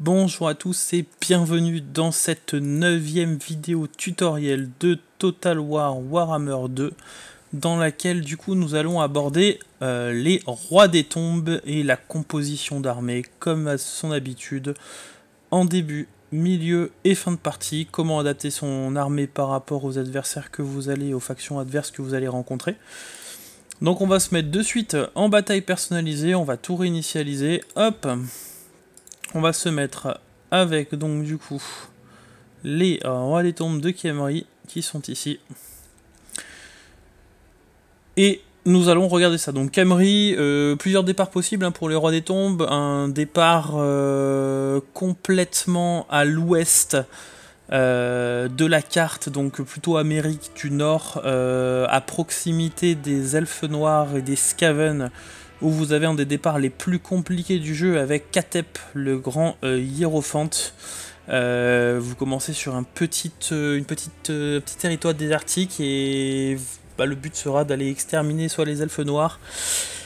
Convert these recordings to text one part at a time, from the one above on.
Bonjour à tous et bienvenue dans cette neuvième vidéo tutoriel de Total War Warhammer 2 dans laquelle du coup nous allons aborder euh, les rois des tombes et la composition d'armée comme à son habitude en début, milieu et fin de partie, comment adapter son armée par rapport aux adversaires que vous allez, aux factions adverses que vous allez rencontrer. Donc on va se mettre de suite en bataille personnalisée, on va tout réinitialiser, hop on va se mettre avec donc du coup les rois des tombes de Camry qui sont ici. Et nous allons regarder ça. Donc Camry, euh, plusieurs départs possibles hein, pour les rois des tombes. Un départ euh, complètement à l'ouest euh, de la carte, donc plutôt Amérique du Nord, à proximité des elfes noirs et des scaven où vous avez un des départs les plus compliqués du jeu avec Katep, le grand euh, hiérophante. Euh, vous commencez sur un petit, euh, une petite, territoire désertique et bah, le but sera d'aller exterminer soit les elfes noirs,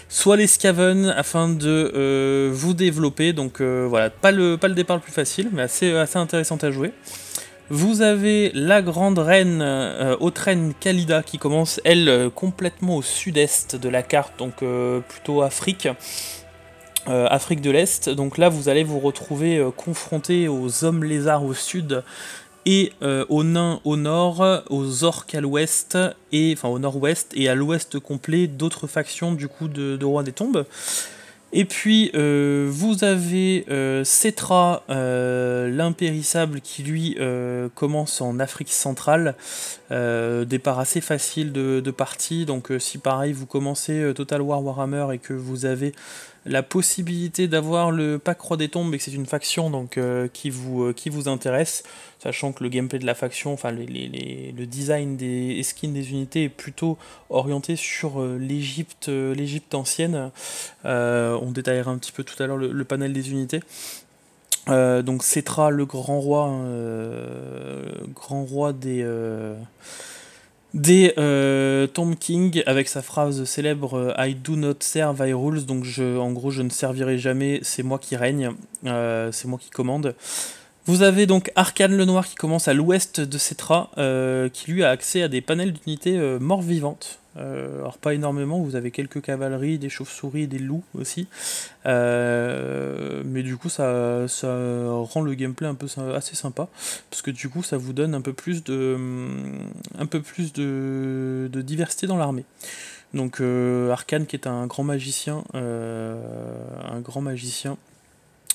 soit les Skaven afin de vous développer. Donc voilà, pas le, pas le départ le plus facile, mais assez, assez intéressant à jouer. Vous avez la grande reine euh, autre reine, Kalida qui commence, elle, euh, complètement au sud-est de la carte, donc euh, plutôt Afrique. Afrique de l'Est, donc là vous allez vous retrouver confronté aux hommes lézards au sud et aux nains au nord, aux orques à l'ouest et enfin au nord-ouest et à l'ouest complet d'autres factions du coup de, de Roi des Tombes. Et puis, euh, vous avez euh, Cetra, euh, l'impérissable, qui lui commence en Afrique centrale. départ assez facile de, de partie. Donc, si pareil, vous commencez Total War Warhammer et que vous avez la possibilité d'avoir le pack Roi des Tombes et que c'est une faction donc, euh, qui, vous, euh, qui vous intéresse, sachant que le gameplay de la faction, enfin le design des skins des unités est plutôt orienté sur euh, l'Egypte l'Égypte, ancienne. on détaillera un petit peu tout à l'heure le, panel des unités. donc Cetra, le grand roi, hein, grand roi des des euh, Tom King avec sa phrase célèbre euh, I do not serve, I rules, donc je, en gros je ne servirai jamais, c'est moi qui règne, euh, c'est moi qui commande. Vous avez donc Arcane le Noir qui commence à l'ouest de Cetra, euh, qui lui a accès à des panels d'unités mort euh, morts vivantes. Euh, alors pas énormément, vous avez quelques cavaleries, des chauves-souris, des loups aussi. mais du coup ça, ça rend le gameplay un peu assez sympa. Parce que du coup ça vous donne un peu plus de, un peu plus de, de diversité dans l'armée. Donc Arcane qui est un grand magicien. un grand magicien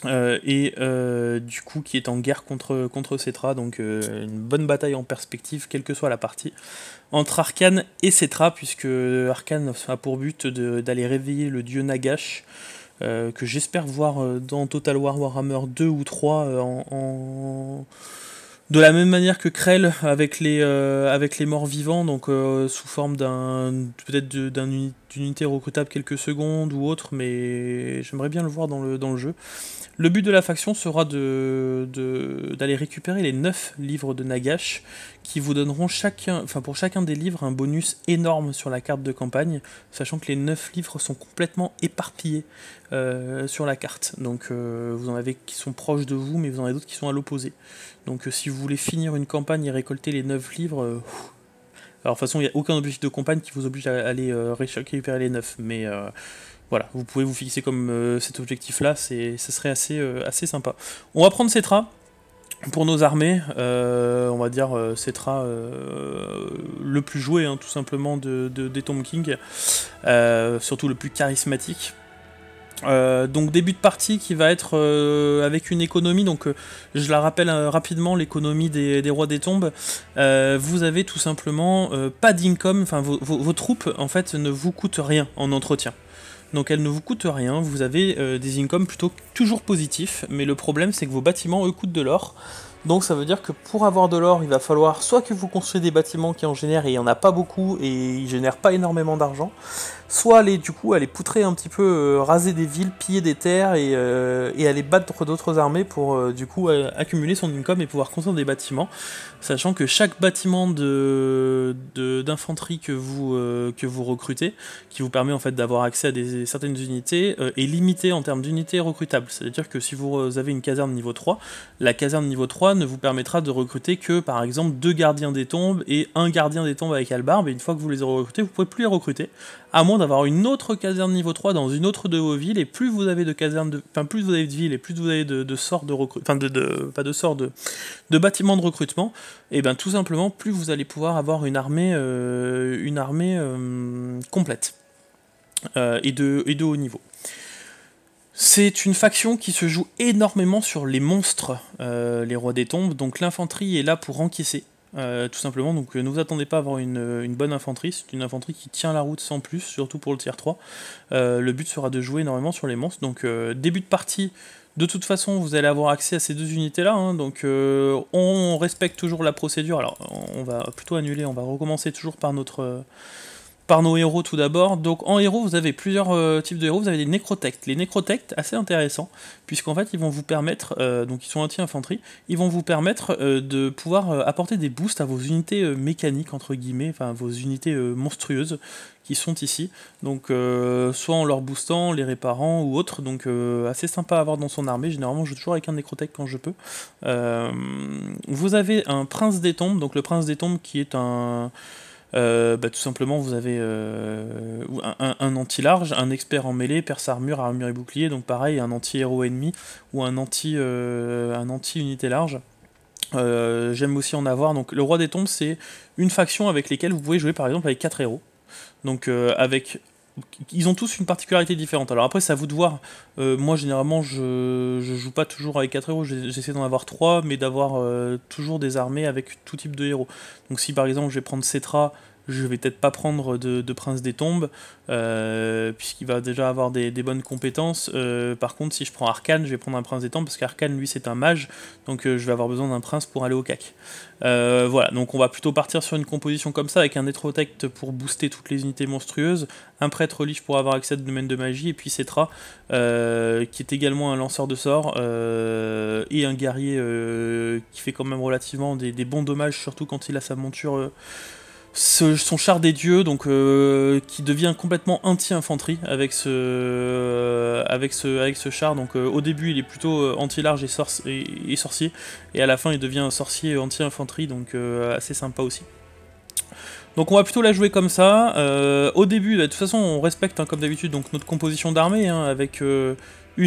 euh, et euh, du coup qui est en guerre contre, contre Cetra, donc euh, une bonne bataille en perspective, quelle que soit la partie, entre Arkane et Cetra, puisque Arkane a pour but d'aller réveiller le dieu Nagash, que j'espère voir dans Total War Warhammer 2 ou 3 De la même manière que Krell avec les, avec les morts vivants, donc sous forme d'un peut-être d'un unité unité recrutable quelques secondes ou autre, mais j'aimerais bien le voir dans le, dans le jeu. Le but de la faction sera de, d'aller récupérer les 9 livres de Nagash qui vous donneront chacun, enfin pour chacun des livres un bonus énorme sur la carte de campagne, sachant que les 9 livres sont complètement éparpillés euh, sur la carte. Donc euh, vous en avez qui sont proches de vous, mais vous en avez d'autres qui sont à l'opposé. Donc euh, si vous voulez finir une campagne et récolter les 9 livres, alors de toute façon, il n'y a aucun objectif de campagne qui vous oblige à aller euh, récupérer les neufs, mais euh, voilà, vous pouvez vous fixer comme euh, cet objectif-là, ce serait assez, assez sympa. On va prendre Cetra. Pour nos armées, on va dire Cetra le plus joué, hein, tout simplement, de, des Tomb King, surtout le plus charismatique. Euh, donc début de partie qui va être euh, avec une économie, donc euh, je la rappelle rapidement, l'économie des, rois des tombes, vous avez tout simplement pas d'income, enfin vos, vos, troupes en fait ne vous coûtent rien en entretien. Donc elles ne vous coûtent rien, vous avez des incomes plutôt toujours positifs, mais le problème c'est que vos bâtiments eux coûtent de l'or, donc ça veut dire que pour avoir de l'or, il va falloir soit que vous construisez des bâtiments qui en génèrent et il n'y en a pas beaucoup et ils génèrent pas énormément d'argent, soit aller du coup aller poutrer un petit peu, euh, raser des villes, piller des terres et, euh, aller battre d'autres armées pour euh, du coup accumuler son income et pouvoir construire des bâtiments, sachant que chaque bâtiment de d'infanterie que vous que vous recrutez, qui vous permet en fait d'avoir accès à des, certaines unités, est limité en termes d'unités recrutables. C'est-à-dire que si vous avez une caserne niveau 3, la caserne niveau 3 ne vous permettra de recruter que, par exemple, deux gardiens des tombes et un gardien des tombes avec Albar, mais une fois que vous les aurez recrutés, vous ne pouvez plus les recruter, à moins d'avoir une autre caserne niveau 3 dans une autre de vos villes, et plus vous avez de casernes, enfin, plus vous avez de villes, et plus vous avez de, de de recrutement, enfin, de, pas de de, bâtiments de recrutement, et eh bien tout simplement, plus vous allez pouvoir avoir une armée, euh, une armée euh, complète, euh, et, de, et de haut niveau. C'est une faction qui se joue énormément sur les monstres, euh, les rois des tombes, donc l'infanterie est là pour encaisser, euh, tout simplement, donc euh, ne vous attendez pas à avoir une, bonne infanterie, c'est une infanterie qui tient la route sans plus, surtout pour le tier 3. le but sera de jouer énormément sur les monstres, donc début de partie, de toute façon, vous allez avoir accès à ces deux unités-là, hein. donc on respecte toujours la procédure. Alors, on va plutôt annuler, on va recommencer toujours par notre, par nos héros tout d'abord. Donc en héros, vous avez plusieurs euh, types de héros. Vous avez des nécrotectes. Les nécrotectes, assez intéressants, puisqu'en fait, ils vont vous permettre, euh, donc ils sont anti-infanterie, ils vont vous permettre euh, de pouvoir apporter des boosts à vos unités mécaniques, entre guillemets, enfin vos unités monstrueuses qui sont ici. Donc soit en leur boostant, les réparant ou autre. Donc assez sympa à avoir dans son armée. Généralement, je joue toujours avec un Nécrotect quand je peux. vous avez un prince des tombes, donc le prince des tombes qui est un... Euh, bah, tout simplement, vous avez euh, un, anti-large, un expert en mêlée, perce armure, armure et bouclier, donc pareil, un anti-héros ennemi ou un euh, anti-unité large. J'aime aussi en avoir. Donc, le roi des tombes, c'est une faction avec laquelle vous pouvez jouer par exemple avec 4 héros. Donc, avec ils ont tous une particularité différente. Alors après, c'est à vous de voir. Euh, moi, généralement, je, je joue pas toujours avec 4 héros. J'essaie d'en avoir 3, mais d'avoir euh, toujours des armées avec tout type de héros. Donc si par exemple, je vais prendre Cetra je vais peut-être pas prendre de, prince des tombes, euh, puisqu'il va déjà avoir des, bonnes compétences. Euh, par contre, si je prends arcane, je vais prendre un prince des tombes, parce qu'arcane, lui, c'est un mage, donc euh, je vais avoir besoin d'un prince pour aller au cac. voilà, donc on va plutôt partir sur une composition comme ça, avec un netrotect pour booster toutes les unités monstrueuses, un prêtre liche pour avoir accès au domaine de magie, et puis Cetra, qui est également un lanceur de sorts, et un guerrier qui fait quand même relativement des, bons dommages, surtout quand il a sa monture son char des dieux, donc euh, qui devient complètement anti-infanterie avec ce, euh, avec ce, avec ce char. Donc euh, au début, il est plutôt anti-large et, sorcier, et à la fin, il devient sorcier anti-infanterie, donc assez sympa aussi. Donc on va plutôt la jouer comme ça. au début, bah, de toute façon, on respecte hein, comme d'habitude donc notre composition d'armée hein, avec une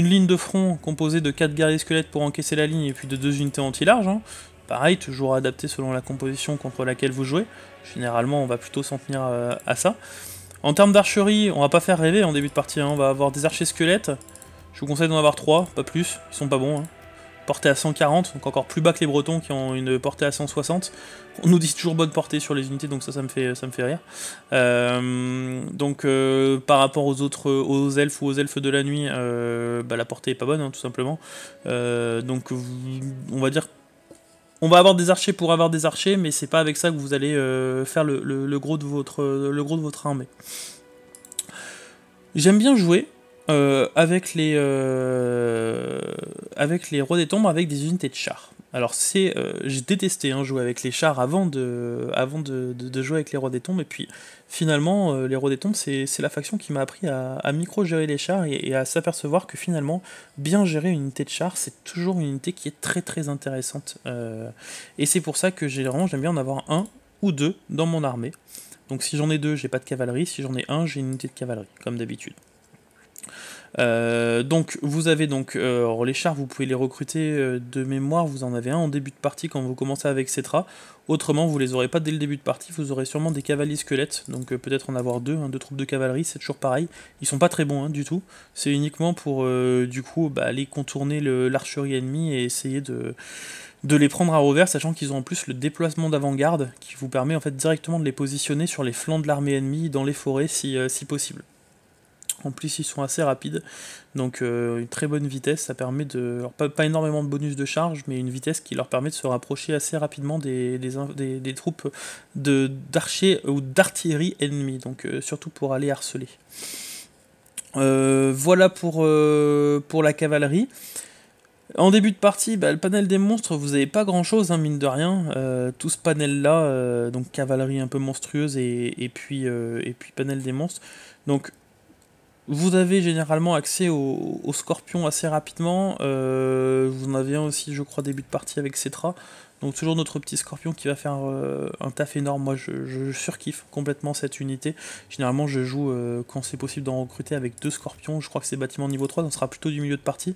ligne de front composée de 4 guerriers squelettes pour encaisser la ligne et puis de deux unités anti-large. Hein. Pareil, toujours adapté selon la composition contre laquelle vous jouez. Généralement, on va plutôt s'en tenir à ça. En termes d'archerie, on va pas faire rêver en début de partie. Hein. On va avoir des archers squelettes. Je vous conseille d'en avoir 3, pas plus. Ils sont pas bons. Hein. Portée à 140, donc encore plus bas que les Bretons qui ont une portée à 160. On nous dit toujours bonne portée sur les unités, donc ça, ça me fait, ça me fait rire. Euh, donc euh, par rapport aux autres, aux elfes ou aux elfes de la nuit, euh, bah, la portée est pas bonne, hein, tout simplement. donc on va dire on va avoir des archers pour avoir des archers, mais c'est pas avec ça que vous allez euh, faire le, gros de votre, le gros de votre armée. J'aime bien jouer euh, avec, les, euh, avec les rois des tombes, avec des unités de chars. Alors c'est, euh, j'ai détesté hein, jouer avec les chars avant de, avant de, jouer avec les rois des tombes. Et puis finalement, euh, les rois des tombes, c'est, la faction qui m'a appris à, micro gérer les chars et, à s'apercevoir que finalement, bien gérer une unité de chars, c'est toujours une unité qui est très très intéressante. Euh, et c'est pour ça que généralement, j'aime bien en avoir un ou deux dans mon armée. Donc si j'en ai deux, j'ai pas de cavalerie. Si j'en ai un, j'ai une unité de cavalerie, comme d'habitude. Euh, donc vous avez donc euh, les chars, vous pouvez les recruter euh, de mémoire, vous en avez un en début de partie quand vous commencez avec Cetra. Autrement, vous les aurez pas dès le début de partie, vous aurez sûrement des cavaliers squelettes, donc peut-être en avoir deux, deux troupes de cavalerie, c'est toujours pareil. Ils sont pas très bons hein, du tout, c'est uniquement pour du coup bah, aller contourner l'archerie ennemie et essayer de de les prendre à revers, sachant qu'ils ont en plus le déplacement d'avant-garde qui vous permet en fait directement de les positionner sur les flancs de l'armée ennemie dans les forêts si possible. En plus, ils sont assez rapides, donc euh, une très bonne vitesse. Ça permet de. pas, énormément de bonus de charge, mais une vitesse qui leur permet de se rapprocher assez rapidement des, des, des, troupes d'archers ou d'artillerie ennemies, donc euh, surtout pour aller harceler. Euh, voilà pour, pour la cavalerie. En début de partie, bah, le panel des monstres, vous n'avez pas grand chose, hein, mine de rien. tout ce panel-là, donc cavalerie un peu monstrueuse et, et puis, et puis panel des monstres. Donc vous avez généralement accès aux scorpions assez rapidement. Euh, vous en avez un aussi, je crois, début de partie avec Cetra. Donc toujours notre petit scorpion qui va faire euh, un taf énorme. Moi, je, surkiffe complètement cette unité. Généralement, je joue, euh, quand c'est possible d'en recruter, avec deux scorpions. Je crois que c'est bâtiment niveau 3, donc sera plutôt du milieu de partie.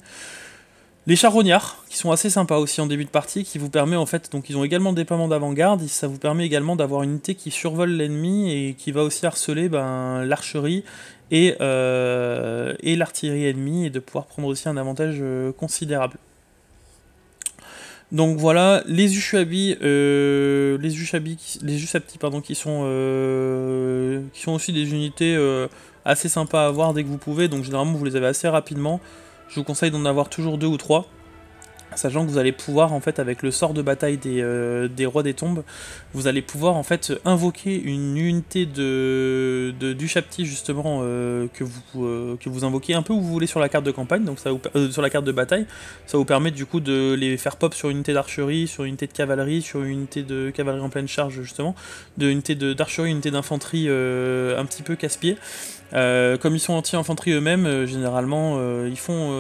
Les charognards, qui sont assez sympas aussi en début de partie, qui vous permet en fait, donc ils ont également le déploiement d'avant-garde, ça vous permet également d'avoir une unité qui survole l'ennemi et qui va aussi harceler ben, l'archerie et, euh, l'artillerie ennemie et de pouvoir prendre aussi un avantage euh, considérable. Donc voilà, les Ushuabi, euh, les Ushabi les Ushabti, pardon, qui sont, qui sont aussi des unités assez sympas à avoir dès que vous pouvez, donc généralement vous les avez assez rapidement. Je vous conseille d'en avoir toujours deux ou trois, sachant que vous allez pouvoir en fait avec le sort de bataille des, euh, des rois des tombes, vous allez pouvoir en fait invoquer une unité de, du chapitre justement euh, que vous euh, que vous invoquez un peu où vous voulez sur la carte de campagne, donc sur la carte de bataille, ça vous permet du coup de les faire pop sur une unité d'archerie, sur une unité de cavalerie, sur une unité de cavalerie en pleine charge justement, de unité d'archerie, une unité d'infanterie un petit peu casse-pied euh, comme ils sont anti-infanterie eux-mêmes, euh, généralement, euh, ils font,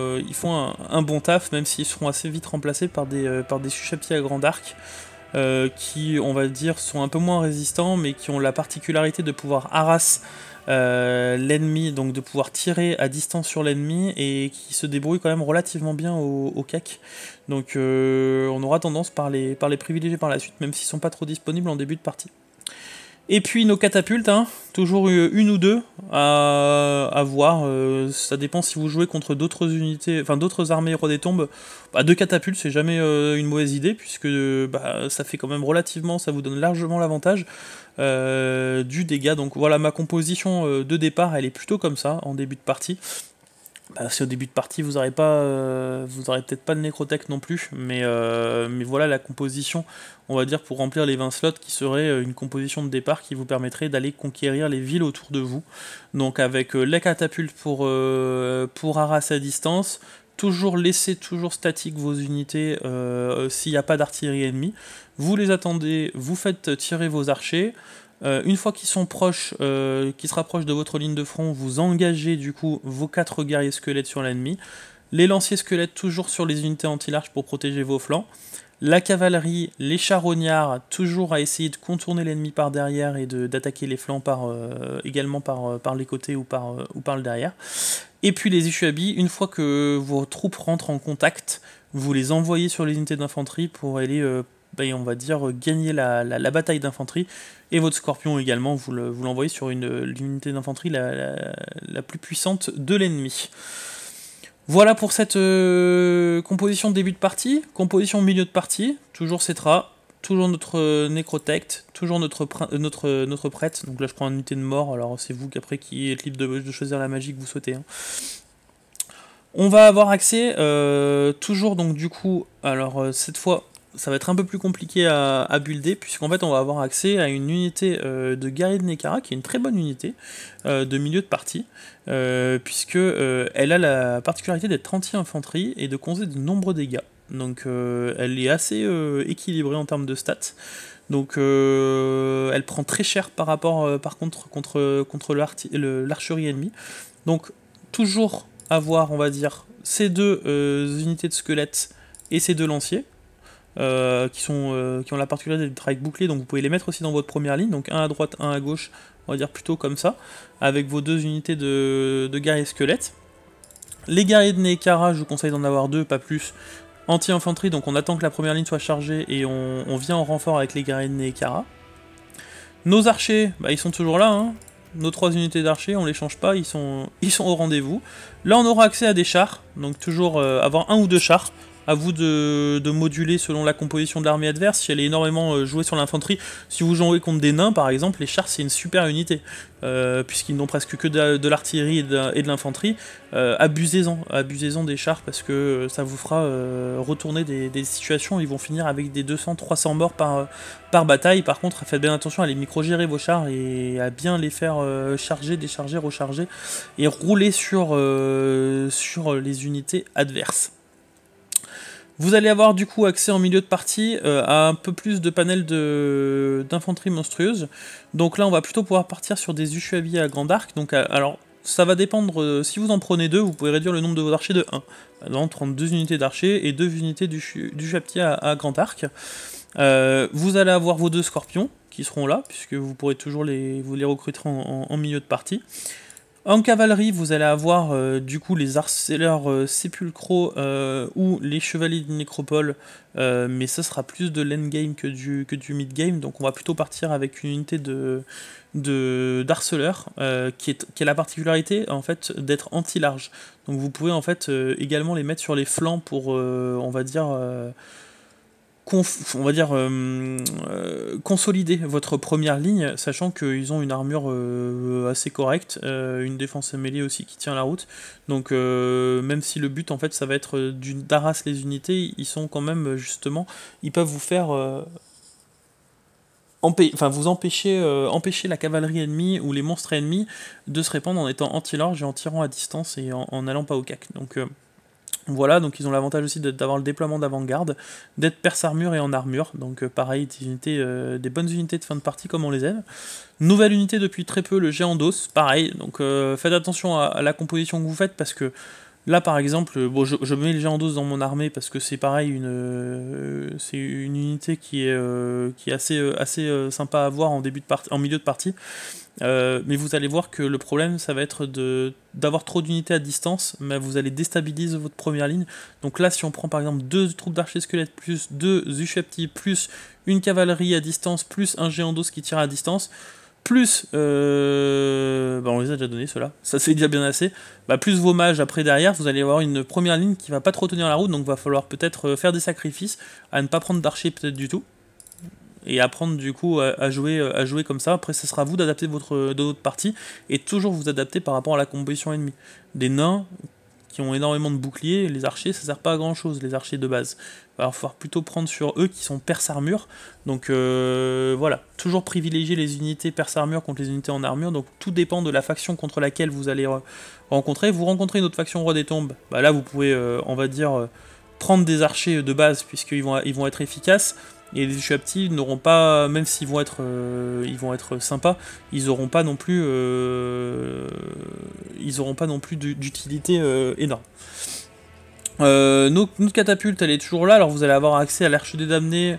un, bon taf, même s'ils seront assez vite remplacés par des, par à grand arc, qui, on va dire, sont un peu moins résistants, mais qui ont la particularité de pouvoir harasser l'ennemi, donc de pouvoir tirer à distance sur l'ennemi, et qui se débrouillent quand même relativement bien au, au CAC. Donc on aura tendance par les, par les privilégiés par la suite, même s'ils sont pas trop disponibles en début de partie. Et puis nos catapultes, hein, toujours une ou deux à, à voir. Euh, ça dépend si vous jouez contre d'autres unités, enfin d'autres armées roi des tombes. Bah, deux catapultes, c'est jamais euh, une mauvaise idée puisque bah, ça fait quand même relativement, ça vous donne largement l'avantage euh, du dégât. Donc voilà, ma composition de départ, elle est plutôt comme ça en début de partie. Bah, si au début de partie vous n'aurez pas, euh, vous aurez peut-être pas de nécrotech non plus, mais, euh, mais voilà la composition, on va dire pour remplir les 20 slots qui serait euh, une composition de départ qui vous permettrait d'aller conquérir les villes autour de vous. Donc avec les la catapulte pour, pour Arras à distance, toujours laisser toujours statique vos unités s'il n'y a pas d'artillerie ennemie. Vous les attendez, vous faites tirer vos archers. Euh, une fois qu'ils sont proches, euh, qu'ils se rapprochent de votre ligne de front, vous engagez du coup vos quatre guerriers squelettes sur l'ennemi, les lanciers squelettes toujours sur les unités anti-larges pour protéger vos flancs, la cavalerie, les charognards toujours à essayer de contourner l'ennemi par derrière et d'attaquer les flancs par, euh, également par, par les côtés ou par, ou le derrière. Et puis les échuabis. une fois que vos troupes rentrent en contact, vous les envoyez sur les unités d'infanterie pour aller on va dire, euh, gagner la, bataille d'infanterie. Et votre scorpion également, vous l'envoyez sur une l'unité d'infanterie la, plus puissante de l'ennemi. Voilà pour cette euh, composition début de partie, composition milieu de partie, toujours Cetra, toujours notre euh, Nécrotect, toujours notre, notre, notre prêtre. Donc là, je prends une unité de mort, alors c'est vous qu'après qui êtes libre de, choisir la magie que vous souhaitez. Hein. On va avoir accès toujours donc du coup, alors cette fois ça va être un peu plus compliqué à, builder, puisqu'en fait, on va avoir accès à une unité euh, de guerrier de Nekara, qui est une très bonne unité euh, de milieu de partie, euh, puisque elle a la particularité d'être anti-infanterie et de causer de nombreux dégâts. Donc, elle est assez équilibrée en termes de stats. Donc elle prend très cher par rapport par contre contre contre l'archerie ennemie. Donc toujours avoir on va dire ces deux unités de squelette et ces deux lanciers euh, qui, sont, euh, qui ont la particularité d'être avec bouclés, donc vous pouvez les mettre aussi dans votre première ligne, donc un à droite, un à gauche, on va dire plutôt comme ça, avec vos deux unités de, de guerriers squelettes. Les guerriers de Nekara, je vous conseille d'en avoir deux, pas plus. Anti-infanterie, donc on attend que la première ligne soit chargée et on, on vient en renfort avec les guerriers de Nekara. Nos archers, bah, ils sont toujours là, hein. nos trois unités d'archers, on les change pas, ils sont, ils sont au rendez-vous. Là on aura accès à des chars, donc toujours euh, avoir un ou deux chars, à vous de, moduler selon la composition de l'armée adverse, si elle est énormément euh, jouée sur l'infanterie. Si vous jouez contre des nains, par exemple, les chars, c'est une super unité, euh, puisqu'ils n'ont presque que de, l'artillerie et de, l'infanterie. Euh, abusez-en, abusez-en des chars, parce que ça vous fera retourner des, situations, ils vont finir avec des 200-300 morts par, par bataille. Par contre, faites bien attention à les micro-gérer vos chars et à bien les faire charger, décharger, recharger, et rouler sur, sur les unités adverses. Vous allez avoir du coup accès en milieu de partie euh, à un peu plus de panels d'infanterie monstrueuse. Donc là, on va plutôt pouvoir partir sur des Ushuabi à Grand Arc. Donc, euh, alors, ça va dépendre. Euh, si vous en prenez deux, vous pouvez réduire le nombre de vos archers de 1. Donc, 32 unités d'archers et 2 unités du à, à Grand Arc. vous allez avoir vos deux scorpions qui seront là, puisque vous pourrez toujours les, vous les recruter en milieu de partie. En cavalerie, vous allez avoir euh, du coup les harceleurs euh, euh, ou les chevaliers de nécropole, euh, mais ça sera plus de l'endgame que du, que du mid-game, donc on va plutôt partir avec une unité de qui, a la particularité en fait d'être anti-large. Donc vous pouvez en fait également les mettre sur les flancs pour, on va dire on va dire euh, euh, consolider votre première ligne, sachant qu'ils ont une armure euh, assez correcte, une défense mêlée aussi qui tient la route. Donc même si le but en fait ça va être d'arras les unités, ils sont quand même justement, ils peuvent vous faire enfin vous empêcher, empêcher la cavalerie ennemie ou les monstres ennemis de se répandre en étant anti-large et en tirant à distance et en n'allant pas au cac. Donc voilà, donc ils ont l'avantage aussi d'avoir le déploiement d'avant-garde, d'être perce armure et en armure, donc euh, pareil, des, euh, des bonnes unités de fin de partie comme on les aime. Nouvelle unité depuis très peu, le géant d'os, pareil, donc euh, faites attention à, la composition que vous faites parce que Là, par exemple, je, mets le géant d'os dans mon armée parce que c'est pareil, une, euh, c'est une unité qui est, euh, qui est assez, euh, assez sympa à voir en, début de en milieu de partie. mais vous allez voir que le problème, ça va être d'avoir trop d'unités à distance, mais vous allez déstabiliser votre première ligne. Donc là, si on prend par exemple deux troupes d'archers squelettes, plus deux ushepti, plus une cavalerie à distance, plus un géant d'os qui tire à distance, plus euh, bah, on les a déjà donné cela ça c'est déjà bien assez, bah plus vos mages après derrière, vous allez avoir une première ligne qui va pas trop tenir la route, donc va falloir peut-être euh, faire des sacrifices, à ne pas prendre d'archers peut-être du tout, et apprendre du coup à, jouer, euh, à jouer comme ça, après ce sera à vous d'adapter votre, euh, de votre partie, et toujours vous adapter par rapport à la composition ennemie. Des nains qui ont énormément de boucliers, les archers, ça sert pas à grand chose, les archers de base. Il va falloir plutôt prendre sur eux qui sont perce-armure. Donc euh, voilà, toujours privilégier les unités perce-armure contre les unités en armure. Donc tout dépend de la faction contre laquelle vous allez rencontrer. Vous rencontrez une autre faction roi des tombes, bah là vous pouvez, euh, on va dire, euh, prendre des archers de base puisqu'ils vont, ils vont être efficaces et les à n'auront pas, même s'ils vont être, euh, ils vont être sympas, ils n'auront pas non plus, euh, ils auront pas non plus d'utilité euh, énorme. Notre, catapulte, elle est toujours là. Alors vous allez avoir accès à l'arche des damnés,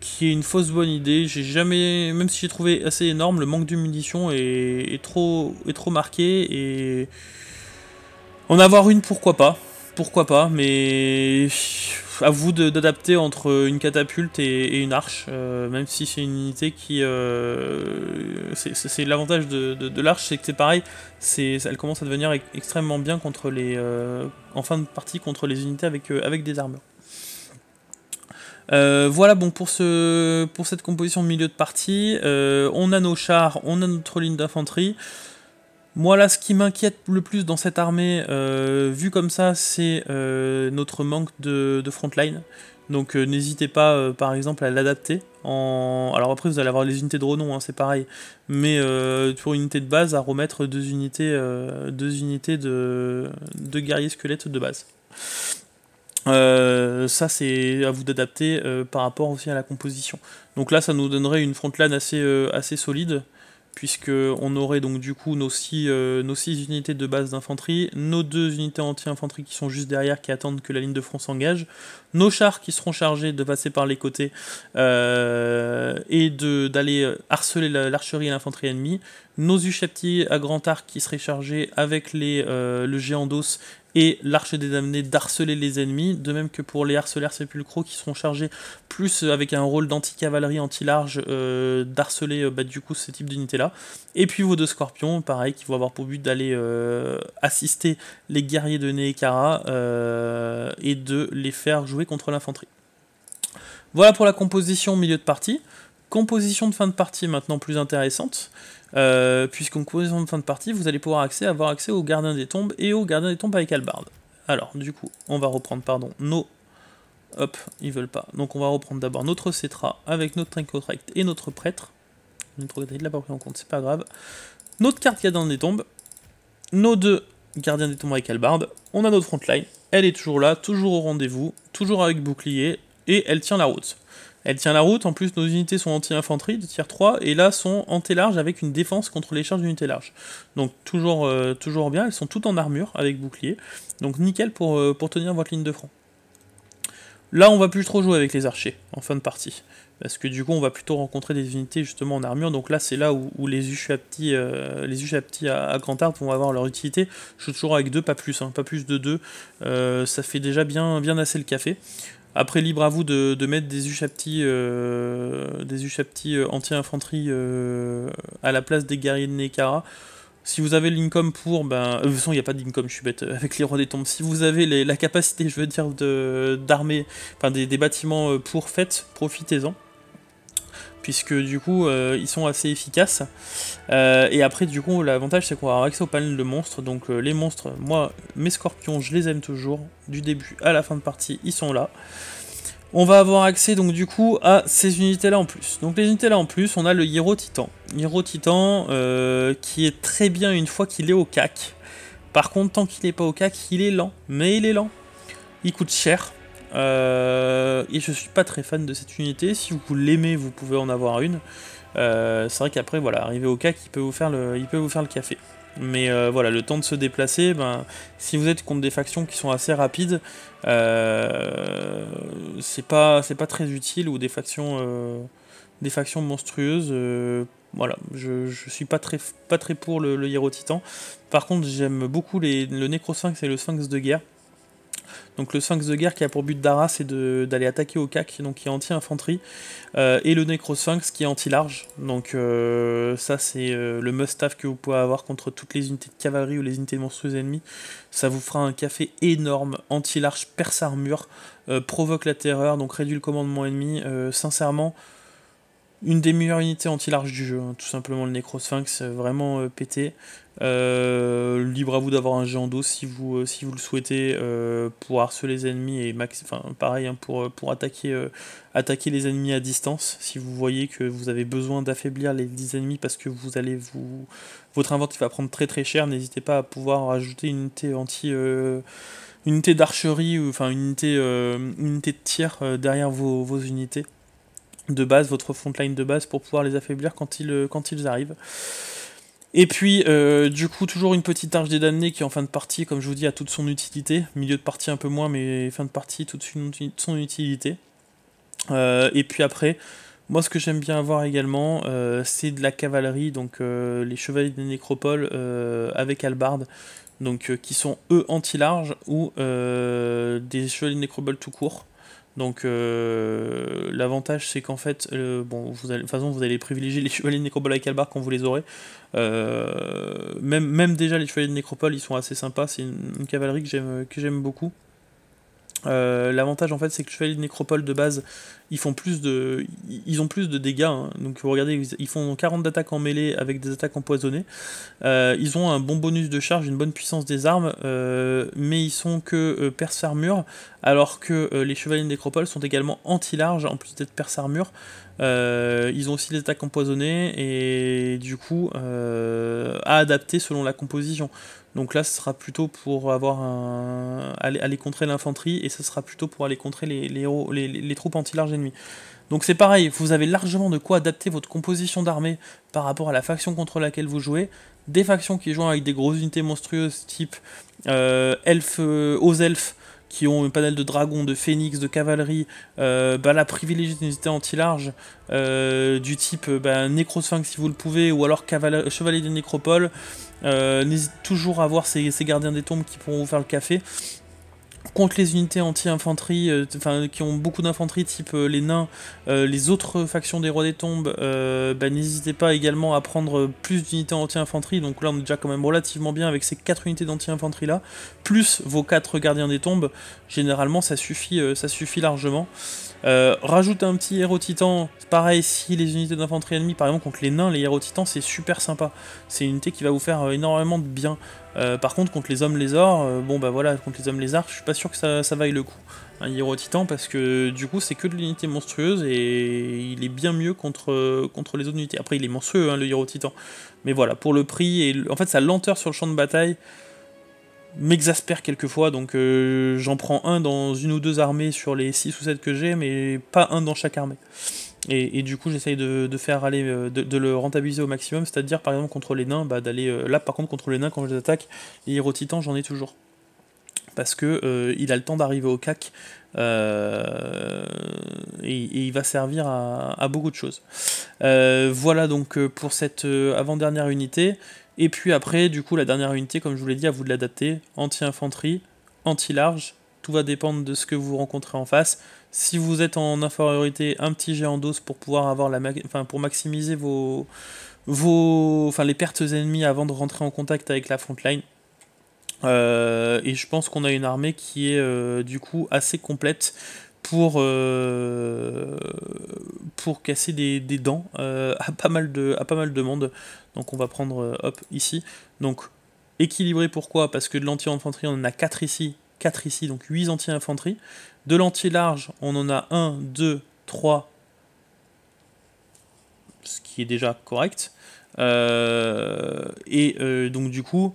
qui est une fausse bonne idée. J'ai jamais, même si j'ai trouvé assez énorme, le manque de munitions est, trop, est trop marqué et en avoir une, pourquoi pas, pourquoi pas, mais à vous d'adapter entre une catapulte et, une arche, euh, même si c'est une unité qui... Euh, c'est l'avantage de, de, l'arche, c'est que c'est pareil, elle commence à devenir extrêmement bien contre les, euh, en fin de partie contre les unités avec, avec des armures. voilà bon pour, ce, pour cette composition de milieu de partie. on a nos chars, on a notre ligne d'infanterie. Moi là, ce qui m'inquiète le plus dans cette armée, euh, vu comme ça, c'est euh, notre manque de, frontline. Donc euh, n'hésitez pas, par exemple, à l'adapter. Alors après, vous allez avoir les unités de renom, hein, c'est pareil. Mais pour une unité de base, à remettre deux unités, deux unités de, guerriers squelettes de base. ça, c'est à vous d'adapter par rapport aussi à la composition. Donc là, ça nous donnerait une frontline assez, assez solide puisqu'on aurait donc du coup nos 6 euh, six unités de base d'infanterie, nos deux unités anti-infanterie qui sont juste derrière, qui attendent que la ligne de front s'engage, nos chars qui seront chargés de passer par les côtés euh, et d'aller euh, harceler l'archerie et l'infanterie ennemie, nos ucheptis à grand arc qui seraient chargés avec les, le géant d'os et l'arche des damnés d'harceler les ennemis, de même que pour les harcelaires sépulcraux qui seront chargés plus euh, avec un rôle d'anti-cavalerie, anti-large, euh, d'harceler euh, bah, du coup ces types d'unités-là. Et puis vos deux scorpions, pareil, qui vont avoir pour but d'aller assister les guerriers de Neekara et de les faire jouer contre l'infanterie. Voilà pour la composition milieu de partie composition de fin de partie maintenant plus intéressante, euh, puisqu'en composition de fin de partie, vous allez pouvoir avoir accès au gardien des tombes et au gardien des tombes avec albarde Alors, du coup, on va reprendre, pardon, nos... Hop, ils veulent pas. Donc on va reprendre d'abord notre Cetra avec notre Trinkotract et notre Prêtre. Notre de l'a pas pris en compte, c'est pas grave. Notre carte Gardien des Tombes. Nos deux Gardiens des Tombes avec Albarde. On a notre frontline. Elle est toujours là, toujours au rendez-vous, toujours avec bouclier, et elle tient la route. Elle tient la route, en plus nos unités sont anti-infanterie de tier 3 et là sont anti-large avec une défense contre les charges d'unités larges. Donc toujours, euh, toujours bien, elles sont toutes en armure avec bouclier. Donc nickel pour, euh, pour tenir votre ligne de front. Là on va plus trop jouer avec les archers en fin de partie. Parce que du coup on va plutôt rencontrer des unités justement en armure. Donc là c'est là où, les Ushapti euh, à les à, grand arbre vont avoir leur utilité. Je joue toujours avec deux pas plus, hein, pas plus de deux. ça fait déjà bien, bien assez le café. Après, libre à vous de, mettre des uchaptis, euh, des euh, anti-infanterie euh, à la place des guerriers de Nekara. Si vous avez l'Incom pour, ben, euh, de toute façon, il n'y a pas d'Incom, je suis bête, avec les rois des tombes. Si vous avez la capacité, je veux dire, d'armer, enfin, des, des, bâtiments pour, faites, profitez-en puisque du coup euh, ils sont assez efficaces. Euh, et après du coup l'avantage c'est qu'on va avoir accès au panel de monstres, donc euh, les monstres, moi mes scorpions je les aime toujours, du début à la fin de partie ils sont là. On va avoir accès donc du coup à ces unités là en plus. Donc les unités là en plus on a le Hiro Titan. Hiro Titan qui est très bien une fois qu'il est au cac. Par contre tant qu'il n'est pas au cac il est lent, mais il est lent. Il coûte cher, euh, et je suis pas très fan de cette unité. Si vous l'aimez, vous pouvez en avoir une. Euh, c'est vrai qu'après, voilà, arriver au cas il peut vous faire le, il peut vous faire le café. Mais euh, voilà, le temps de se déplacer, ben, si vous êtes contre des factions qui sont assez rapides, c'est pas, c'est pas très utile ou des factions, des factions monstrueuses voilà, je, je suis pas très, pas très pour le, le Titan. Par contre, j'aime beaucoup le Necro Sphinx et le Sphinx de guerre. Donc le sphinx de guerre qui a pour but d'Ara, c'est d'aller attaquer au CAC, donc qui est anti-infanterie, euh, et le necro-sphinx qui est anti-large. Donc euh, ça, c'est euh, le must-have que vous pouvez avoir contre toutes les unités de cavalerie ou les unités de ennemies Ça vous fera un café énorme, anti-large, perce-armure, provoque la terreur, donc réduit le commandement ennemi. sincèrement, une des meilleures unités anti-large du jeu, hein, tout simplement le Necrosphinx, euh, vraiment euh, pété. Euh, libre à vous d'avoir un géant d'eau si vous, si vous le souhaitez pour harceler les ennemis et pareil hein, pour, pour attaquer, attaquer les ennemis à distance. Si vous voyez que vous avez besoin d'affaiblir les 10 ennemis parce que vous allez vous votre inventaire va prendre très très cher, n'hésitez pas à pouvoir ajouter une unité anti unité d'archerie ou enfin unité unité de tir derrière vos unités de base, votre frontline de base, pour pouvoir les affaiblir quand ils, euh, quand ils arrivent. Et puis, euh, du coup, toujours une petite arche des damnés qui, en fin de partie, comme je vous dis, a toute son utilité. Milieu de partie un peu moins, mais fin de partie, toute son utilité. Euh, et puis après, moi, ce que j'aime bien avoir également, c'est de la cavalerie, donc les chevaliers des nécropoles avec albarde donc qui sont eux anti-larges, ou des chevaliers des nécropoles tout court. Donc euh, l'avantage c'est qu'en fait, euh, bon, vous allez, de façon vous allez privilégier les chevaliers de Nécropole avec Albar quand vous les aurez. Euh, même, même déjà les chevaliers de Nécropole ils sont assez sympas, c'est une, une, cavalerie que j'aime beaucoup. L'avantage en fait c'est que le chevalier de Nécropole de base ils font plus de, ils ont plus de dégâts. Hein. Donc vous regardez, ils font 40 d'attaques en mêlée avec des attaques empoisonnées. Euh, ils ont un bon bonus de charge, une bonne puissance des armes, euh, mais ils sont que euh, perce armure, alors que euh, les chevaliers de nécropole sont également anti-large en plus d'être perce armure. ils ont aussi des attaques empoisonnées et du coup à adapter selon la composition. Donc là, ce sera plutôt pour avoir un... aller, aller contrer l'infanterie et ce sera plutôt pour aller contrer les, les, les, troupes anti-large donc c'est pareil, vous avez largement de quoi adapter votre composition d'armée par rapport à la faction contre laquelle vous jouez. Des factions qui jouent avec des grosses unités monstrueuses, type euh, euh, aux elfes, qui ont un panel de dragons, de phénix, de cavalerie, euh, bah, la privilégie des unités anti-large, du type bah, sphinx si vous le pouvez, ou alors Chevalier de nécropole, N'hésitez toujours à voir ces gardiens des tombes qui pourront vous faire le café contre les unités anti-infanterie, euh, enfin qui ont beaucoup d'infanterie type euh, les nains, euh, les autres factions des rois des tombes, bah, n'hésitez pas également à prendre plus d'unités anti-infanterie. Donc là on est déjà quand même relativement bien avec ces 4 unités d'anti-infanterie là, plus vos 4 gardiens des tombes, généralement ça suffit, ça suffit largement. rajoute un petit héros titan, pareil si les unités d'infanterie ennemies, par exemple contre les nains, les héros titans c'est super sympa. C'est une unité qui va vous faire énormément de bien. Euh, par contre, contre les hommes lézards, euh, bon bah voilà, contre les hommes lézards, je suis pas sûr que ça, vaille le coup. Un héros Titan, parce que du coup, c'est que de l'unité monstrueuse et il est bien mieux contre, contre les autres unités. Après, il est monstrueux, hein, le héros Titan. Mais voilà, pour le prix et en fait, sa lenteur sur le champ de bataille m'exaspère quelquefois, donc euh, j'en prends un dans une ou deux armées sur les 6 ou 7 que j'ai, mais pas un dans chaque armée. Et, du coup, j'essaye de, faire aller, euh, de, le rentabiliser au maximum, c'est-à-dire par exemple contre les nains, bah, d'aller euh, là par contre contre les nains quand je les attaque, les héros titans, j'en ai toujours. Parce que euh, il a le temps d'arriver au cac et, il va servir à, beaucoup de choses. voilà donc pour cette avant-dernière unité. Et puis après, du coup, la dernière unité, comme je vous l'ai dit, à vous de l'adapter. Anti-infanterie, anti-large, tout va dépendre de ce que vous rencontrez en face. Si vous êtes en infériorité, un petit géant d'os pour pouvoir avoir la enfin, pour maximiser vos, vos, enfin, les pertes ennemies avant de rentrer en contact avec la frontline. Euh, et je pense qu'on a une armée qui est euh, du coup assez complète pour, euh, pour casser des, dents à, pas mal de, à pas mal de monde. Donc on va prendre hop ici. Donc équilibré pourquoi Parce que de l'anti-infanterie on en a 4 ici, 4 ici, donc 8 anti-infanterie. De l'anti large, on en a 1, 2, 3, ce qui est déjà correct. Euh, et euh, donc du coup,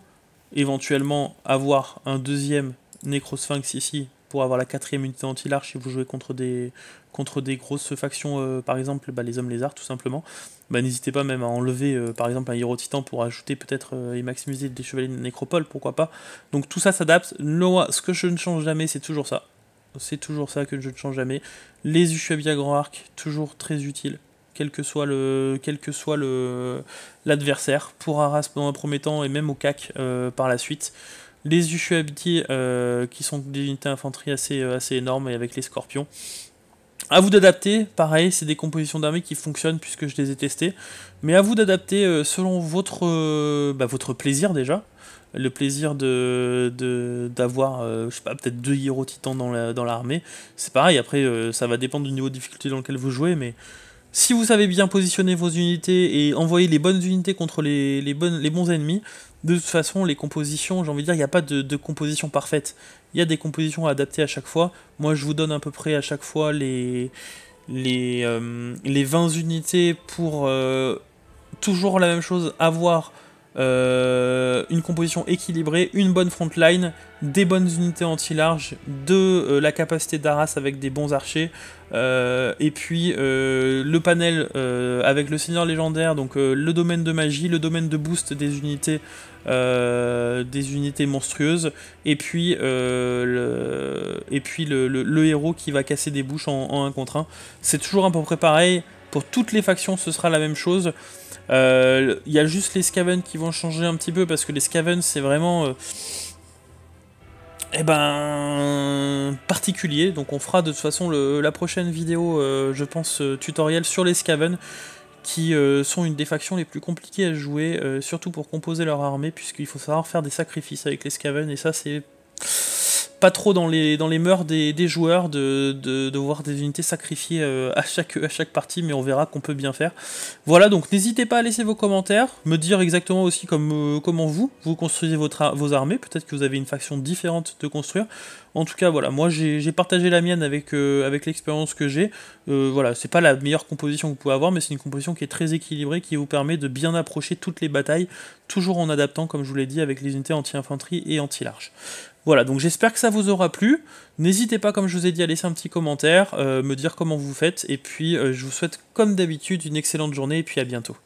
éventuellement avoir un deuxième nécrosphinx ici pour avoir la quatrième unité anti-larche si vous jouez contre des, contre des grosses factions, euh, par exemple bah, les hommes lézards tout simplement, bah, n'hésitez pas même à enlever euh, par exemple un héros titan pour ajouter peut-être euh, et maximiser des chevaliers de nécropole, pourquoi pas. Donc tout ça s'adapte. Ce que je ne change jamais, c'est toujours ça. C'est toujours ça que je ne change jamais. Les uschevia Grand Arc, toujours très utile quel que soit le quel que soit le l'adversaire pour Arras pendant un premier temps et même au CAC par la suite les Ushuabdi e euh, qui sont des unités d'infanterie assez, euh, assez énormes et avec les scorpions. À vous d'adapter, pareil, c'est des compositions d'armée qui fonctionnent puisque je les ai testées, mais à vous d'adapter euh, selon votre, euh, bah, votre plaisir déjà, le plaisir de d'avoir je sais pas peut-être deux héros titans dans l'armée c'est pareil après ça va dépendre du niveau de difficulté dans lequel vous jouez mais si vous savez bien positionner vos unités et envoyer les bonnes unités contre les, bonnes, les bons ennemis, de toute façon, les compositions, j'ai envie de dire, il n'y a pas de, composition parfaite. Il y a des compositions à adapter à chaque fois. Moi, je vous donne à peu près à chaque fois les, les, euh, les 20 unités pour euh, toujours la même chose, avoir euh, une composition équilibrée, une bonne frontline, des bonnes unités anti-large, de euh, la capacité d'Arras avec des bons archers, euh, et puis le panel avec le seigneur légendaire, donc le domaine de magie, le domaine de boost des unités, des unités monstrueuses, et puis, le, et puis le, héros qui va casser des bouches en, en 1 contre 1. C'est toujours à peu près pareil, pour toutes les factions ce sera la même chose. Euh, il y a juste les Scaven qui vont changer un petit peu parce que les Scaven c'est vraiment euh, eh ben particulier. Donc on fera de toute façon la prochaine vidéo, euh, je pense, tutoriel sur les Scaven qui sont une des factions les plus compliquées à jouer, surtout pour composer leur armée, puisqu'il faut savoir faire des sacrifices avec les Scaven et ça c'est pas trop dans les, dans les mœurs des, joueurs de, voir des unités sacrifiées euh, à chaque, à chaque partie, mais on verra qu'on peut bien faire. Voilà, donc n'hésitez pas à laisser vos commentaires, me dire exactement aussi comme, euh, comment vous, vous construisez votre, vos armées, peut-être que vous avez une faction différente de construire. En tout cas, voilà, moi j'ai partagé la mienne avec, euh, avec l'expérience que j'ai. voilà, c'est pas la meilleure composition que vous pouvez avoir, mais c'est une composition qui est très équilibrée, qui vous permet de bien approcher toutes les batailles, toujours en adaptant, comme je vous l'ai dit, avec les unités anti-infanterie et anti-large. Voilà, donc j'espère que ça vous aura plu. N'hésitez pas, comme je vous ai dit, à laisser un petit commentaire, euh, me dire comment vous faites, et puis euh, je vous souhaite, comme d'habitude, une excellente journée, et puis à bientôt.